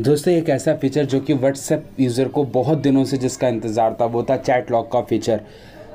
दोस्तों एक ऐसा फीचर जो कि व्हाट्सएप यूज़र को बहुत दिनों से जिसका इंतज़ार था वो था चैट लॉक का फीचर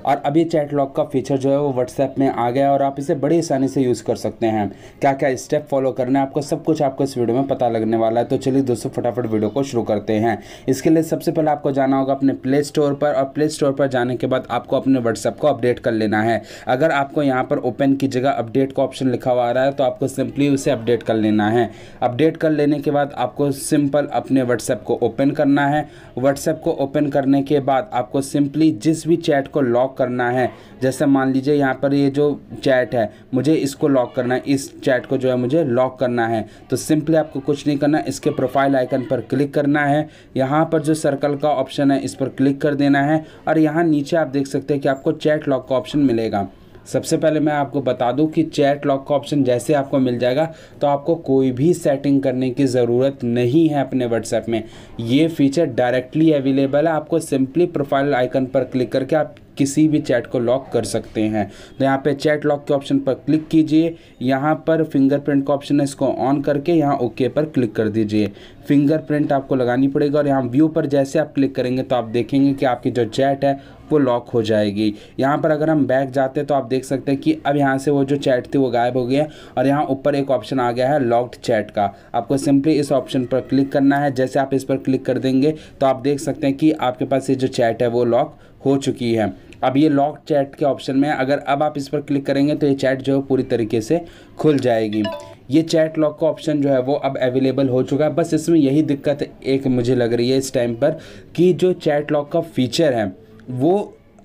और अभी चैट लॉक का फीचर जो है वो व्हाट्सएप में आ गया और आप इसे बड़ी आसानी से यूज़ कर सकते हैं क्या क्या स्टेप फॉलो करना है आपको सब कुछ आपको इस वीडियो में पता लगने वाला है तो चलिए दोस्तों फटाफट वीडियो को शुरू करते हैं इसके लिए सबसे पहले आपको जाना होगा अपने प्ले स्टोर पर और प्ले स्टोर पर जाने के बाद आपको अपने व्हाट्सएप को अपडेट कर लेना है अगर आपको यहाँ पर ओपन की जगह अपडेट का ऑप्शन लिखा हुआ आ रहा है तो आपको सिंपली उसे अपडेट कर लेना है अपडेट कर लेने के बाद आपको सिंपल अपने व्हाट्सएप को ओपन करना है व्हाट्सएप को ओपन करने के बाद आपको सिंपली जिस भी चैट को लॉक करना है जैसे मान लीजिए यहाँ पर ये जो चैट है मुझे इसको लॉक करना है इस चैट को जो है मुझे लॉक करना है तो सिंपली आपको कुछ नहीं करना इसके प्रोफाइल आइकन पर क्लिक करना है यहाँ पर जो सर्कल का ऑप्शन है इस पर क्लिक कर देना है और यहाँ नीचे आप देख सकते हैं कि आपको चैट लॉक का ऑप्शन मिलेगा सबसे पहले मैं आपको बता दूं कि चैट लॉक का ऑप्शन जैसे आपको मिल जाएगा तो आपको कोई भी सेटिंग करने की ज़रूरत नहीं है अपने व्हाट्सएप में ये फीचर डायरेक्टली अवेलेबल है आपको सिंपली प्रोफाइल आइकन पर क्लिक करके आप किसी भी चैट को लॉक कर सकते हैं तो यहाँ पे चैट लॉक के ऑप्शन पर क्लिक कीजिए यहाँ पर फिंगरप्रिंट का ऑप्शन है इसको ऑन करके यहाँ ओके पर क्लिक कर दीजिए फिंगरप्रिंट आपको लगानी पड़ेगी और यहाँ व्यू पर जैसे आप क्लिक करेंगे तो आप देखेंगे कि आपकी जो चैट है वो लॉक हो जाएगी यहाँ पर अगर हम बैक जाते हैं तो आप देख सकते हैं कि अब यहाँ से वो जो चैट थी वो गायब हो गई है और यहाँ ऊपर एक ऑप्शन आ गया है लॉक्ड चैट का आपको सिंपली इस ऑप्शन पर क्लिक करना है जैसे आप इस पर क्लिक कर देंगे तो आप देख सकते हैं कि आपके पास ये जो चैट है वो लॉक हो चुकी है अब ये लॉक चैट के ऑप्शन में अगर अब आप इस पर क्लिक करेंगे तो ये चैट जो है पूरी तरीके से खुल जाएगी ये चैट लॉक का ऑप्शन जो है वो अब अवेलेबल हो चुका है बस इसमें यही दिक्कत एक मुझे लग रही है इस टाइम पर कि जो चैट लॉक का फीचर है वो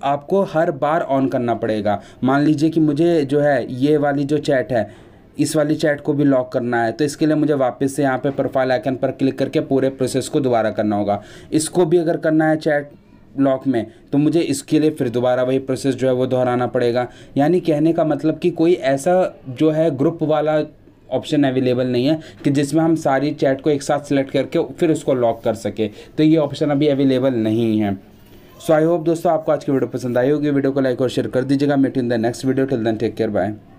आपको हर बार ऑन करना पड़ेगा मान लीजिए कि मुझे जो है ये वाली जो चैट है इस वाली चैट को भी लॉक करना है तो इसके लिए मुझे वापस से यहाँ पे प्रोफाइल आइकन पर क्लिक करके पूरे प्रोसेस को दोबारा करना होगा इसको भी अगर करना है चैट लॉक में तो मुझे इसके लिए फिर दोबारा वही प्रोसेस जो है वो दोहराना पड़ेगा यानी कहने का मतलब कि कोई ऐसा जो है ग्रुप वाला ऑप्शन अवेलेबल नहीं है कि जिसमें हम सारी चैट को एक साथ सेलेक्ट करके फिर उसको लॉक कर सके तो ये ऑप्शन अभी अवेलेबल नहीं है सो आई होप दोस्तों आपको आज की वीडियो पसंद आई होगी वीडियो को लाइक और शेयर कर दीजिएगा meet in the next video till then take care bye